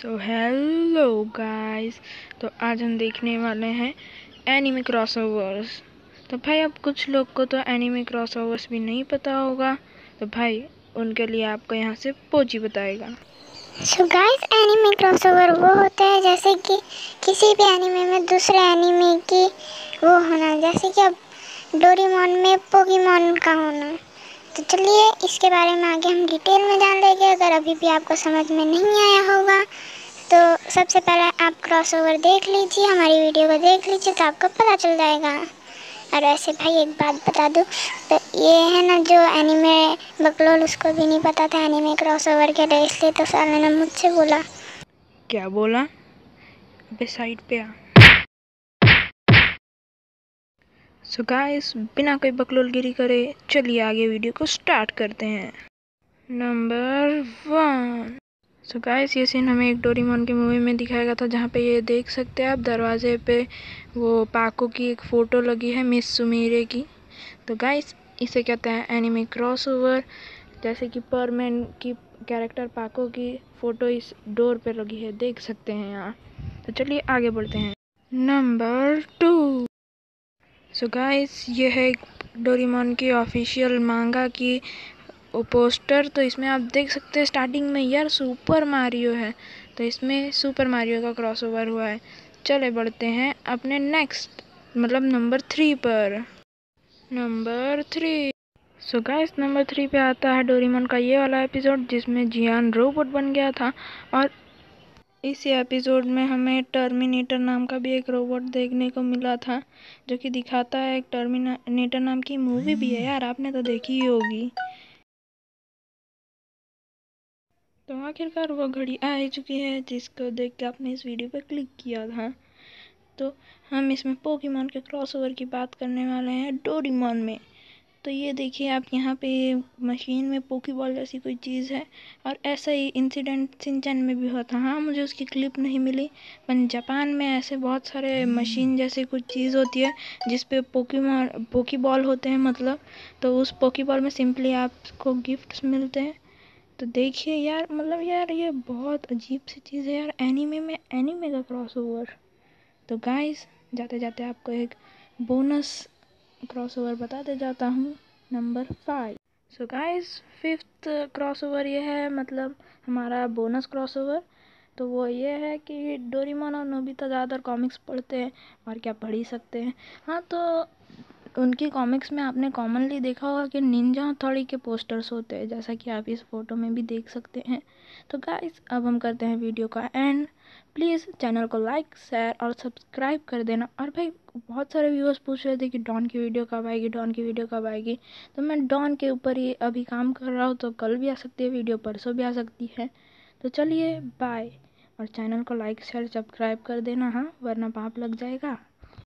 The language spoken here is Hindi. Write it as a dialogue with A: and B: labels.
A: सो हेलो गाइस तो आज हम देखने वाले हैं एनिमे क्रॉसओवर्स तो भाई अब कुछ लोग को तो एनिमे क्रॉसओवर्स भी नहीं पता होगा तो भाई उनके लिए आपको यहाँ से पोजी बताएगा
B: सो गाइस एनिमे क्रॉसओवर वो होता है जैसे कि किसी भी एनिमे में दूसरे एनिमे की वो होना जैसे कि अब डोरीमोन में पोकीमोन का होना तो चलिए इसके बारे में आगे हम डिटेल में जान लेंगे अगर अभी भी आपको समझ में नहीं आया होगा तो सबसे पहले आप क्रॉस ओवर देख लीजिए हमारी वीडियो को देख लीजिए तो आपको पता चल जाएगा और ऐसे भाई एक बात बता दूँ तो ये है ना जो एनिमे बकलोल उसको भी नहीं पता था एनिमे क्रॉस ओवर के लिए इसलिए तो सर ने मुझसे बोला क्या बोला साइड पे आ
A: सो so गाइस बिना कोई बकलोलगिरी करे चलिए आगे वीडियो को स्टार्ट करते हैं नंबर वन सो गाइस ये सीन हमें एक डोरीमोन की मूवी में दिखाया गया था जहाँ पे ये देख सकते हैं आप दरवाजे पे वो पाको की एक फ़ोटो लगी है मिस सुमीरे की तो गाइस इसे कहते हैं एनिमी क्रॉसओवर जैसे कि परमैन की कैरेक्टर पाको की फ़ोटो इस डोर पे लगी है देख सकते हैं यहाँ तो चलिए आगे बढ़ते हैं नंबर टू सो गाइस ये है डोरीमोन की ऑफिशियल मांगा की पोस्टर तो इसमें आप देख सकते हैं स्टार्टिंग में यार सुपर मारियो है तो इसमें सुपर मारियो का क्रॉसओवर हुआ है चले बढ़ते हैं अपने नेक्स्ट मतलब नंबर थ्री पर number three so guys number three पे आता है डोरीमोन का ये वाला एपिसोड जिसमें जियान रोबोट बन गया था और इस एपिसोड में हमें टर्मिनेटर नाम का भी एक रोबोट देखने को मिला था जो कि दिखाता है एक टर्मिनेटर नाम की मूवी भी है यार आपने तो देखी ही होगी तो आखिरकार वो घड़ी आ ही चुकी है जिसको देख के आपने इस वीडियो पर क्लिक किया था तो हम इसमें पोकीमॉन के क्रॉसओवर की बात करने वाले हैं डोरीमॉन में तो ये देखिए आप यहाँ पे मशीन में पोकी बॉल जैसी कोई चीज़ है और ऐसा ही इंसिडेंट सिंचन में भी हुआ था हाँ मुझे उसकी क्लिप नहीं मिली पर जापान में ऐसे बहुत सारे मशीन hmm. जैसे कुछ चीज़ होती है जिस पोकी पोकी बॉल होते हैं मतलब तो उस पोकी बॉल में सिंपली आपको गिफ्ट्स मिलते हैं तो देखिए यार मतलब यार ये बहुत अजीब सी चीज़ है यार एनीमे में एनीमे का क्रॉस ओवर तो गाइस जाते जाते आपको एक बोनस क्रॉसओवर बताते जाता हूँ number five so guys fifth crossover ये है मतलब हमारा बोनस क्रॉसओवर तो वो ये है कि डोरीमोन और नोबिता ज़्यादातर कॉमिक्स पढ़ते हैं और क्या पढ़ ही सकते हैं हाँ तो उनकी कॉमिक्स में आपने कॉमनली देखा होगा कि निंजा थोड़ी के पोस्टर्स होते हैं जैसा कि आप इस फोटो में भी देख सकते हैं तो गाइस अब हम करते हैं वीडियो का एंड प्लीज़ चैनल को लाइक शेयर और सब्सक्राइब कर देना और भाई बहुत सारे व्यूअर्स पूछ रहे थे कि डॉन की वीडियो कब आएगी डॉन की वीडियो कब आएगी तो मैं डॉन के ऊपर ही अभी काम कर रहा हूँ तो कल भी आ सकती है वीडियो परसों भी आ सकती है तो चलिए बाय और चैनल को लाइक शेयर सब्सक्राइब कर देना हाँ वरना पाप लग जाएगा